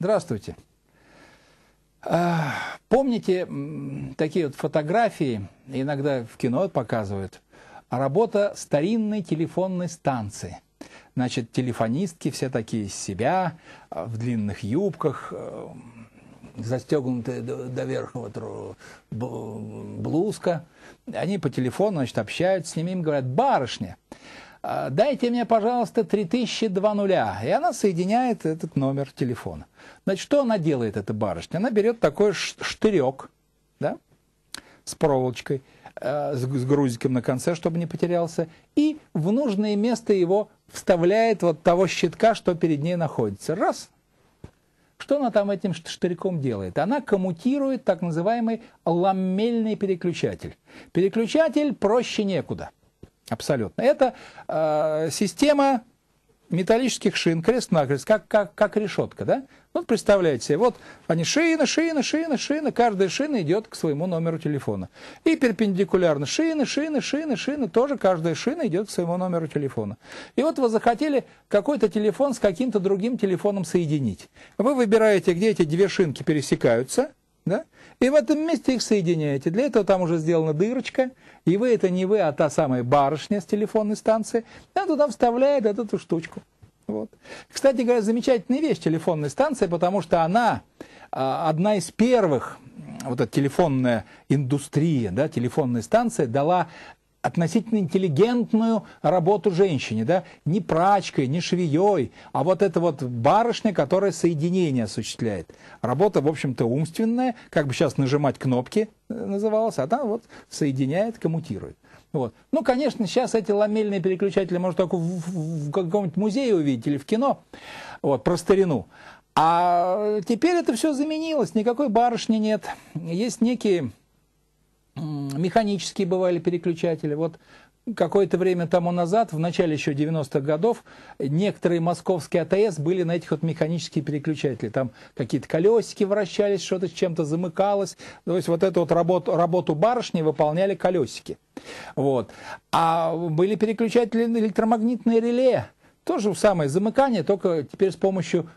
Здравствуйте. А, помните такие вот фотографии, иногда в кино показывают, работа старинной телефонной станции. Значит, телефонистки все такие из себя, а, в длинных юбках, а, застегнутая до, верха вот блузка. Они по телефону, значит, общаются с ними, им говорят, барышня, а, дайте мне, пожалуйста, 3002 нуля. И она соединяет этот номер телефона. Значит, что она делает, эта барышня? Она берет такой штырек, да, с проволочкой, э, с, грузиком на конце, чтобы не потерялся, и в нужное место его вставляет вот того щитка, что перед ней находится. Раз. Что она там этим штырьком делает? Она коммутирует так называемый ламельный переключатель. Переключатель проще некуда – Абсолютно. Это э, система металлических шин, крест-накрест, как, как, как решетка, да? Вот представляете себе, вот они шина, шина, шина, шина, каждая шина идет к своему номеру телефона. И перпендикулярно шины, шины, шины, шины, тоже каждая шина идет к своему номеру телефона. И вот вы захотели какой-то телефон с каким-то другим телефоном соединить. Вы выбираете, где эти две шинки пересекаются – да? И в этом месте их соединяете. Для этого там уже сделана дырочка. И вы, это не вы, а та самая барышня с телефонной станции, она туда вставляет эту штучку. Вот. Кстати говоря, замечательная вещь телефонная станция, потому что она а, одна из первых, вот эта телефонная индустрия, да, телефонная станция дала относительно интеллигентную работу женщине, да, не прачкой, не швеей, а вот эта вот барышня, которая соединение осуществляет. Работа, в общем-то, умственная, как бы сейчас нажимать кнопки э, называлась, а там вот соединяет, коммутирует. Вот. Ну, конечно, сейчас эти ламельные переключатели можно только в, в, в каком-нибудь музее увидеть или в кино, вот, про старину. А теперь это все заменилось, никакой барышни нет. Есть некие механические бывали переключатели. Вот какое-то время тому назад, в начале еще 90-х годов, некоторые московские АТС были на этих вот механические переключатели. Там какие-то колесики вращались, что-то с чем-то замыкалось. То есть вот эту вот работу, работу барышни выполняли колесики. Вот. А были переключатели на электромагнитные реле. То же самое замыкание, только теперь с помощью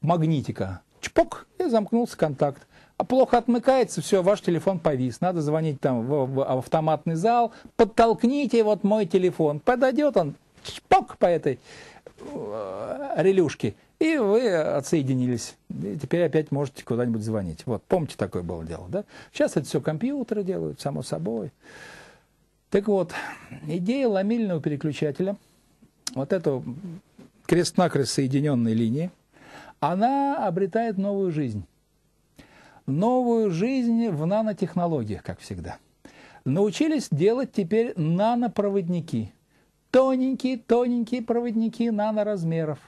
магнитика. Чпок, и замкнулся контакт. А плохо отмыкается, все, ваш телефон повис, надо звонить там в, в автоматный зал, подтолкните вот мой телефон, подойдет он, чпок по этой э, релюшке, и вы отсоединились. И теперь опять можете куда-нибудь звонить. Вот, помните, такое было дело, да? Сейчас это все компьютеры делают, само собой. Так вот, идея ламельного переключателя, вот эту крест-накрест соединенной линии, она обретает новую жизнь новую жизнь в нанотехнологиях, как всегда. Научились делать теперь нанопроводники. Тоненькие, тоненькие проводники наноразмеров.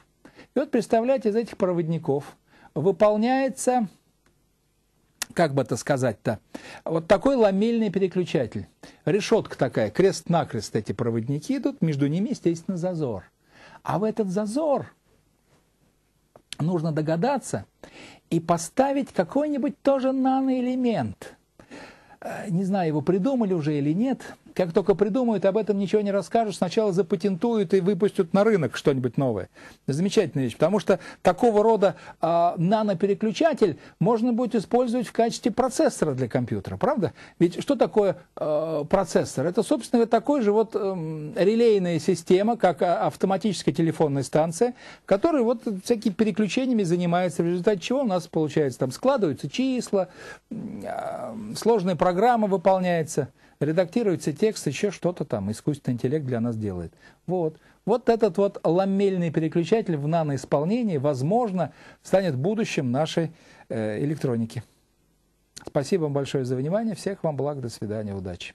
И вот представляете, из этих проводников выполняется, как бы это сказать-то, вот такой ламельный переключатель. Решетка такая, крест-накрест эти проводники идут, между ними, естественно, зазор. А в этот зазор – нужно догадаться и поставить какой-нибудь тоже наноэлемент. Э, не знаю, его придумали уже или нет, как только придумают, об этом ничего не расскажут, сначала запатентуют и выпустят на рынок что-нибудь новое. Замечательная вещь, потому что такого рода э, нанопереключатель можно будет использовать в качестве процессора для компьютера, правда? Ведь что такое э, процессор? Это, собственно, такой же вот э, релейная система, как а, автоматическая телефонная станция, которая вот всякими переключениями занимается, в результате чего у нас получается там складываются числа, э, сложная программа выполняется редактируется текст, еще что-то там, искусственный интеллект для нас делает. Вот. Вот этот вот ламельный переключатель в наноисполнении, возможно, станет будущим нашей э, электроники. Спасибо вам большое за внимание. Всех вам благ. До свидания. Удачи.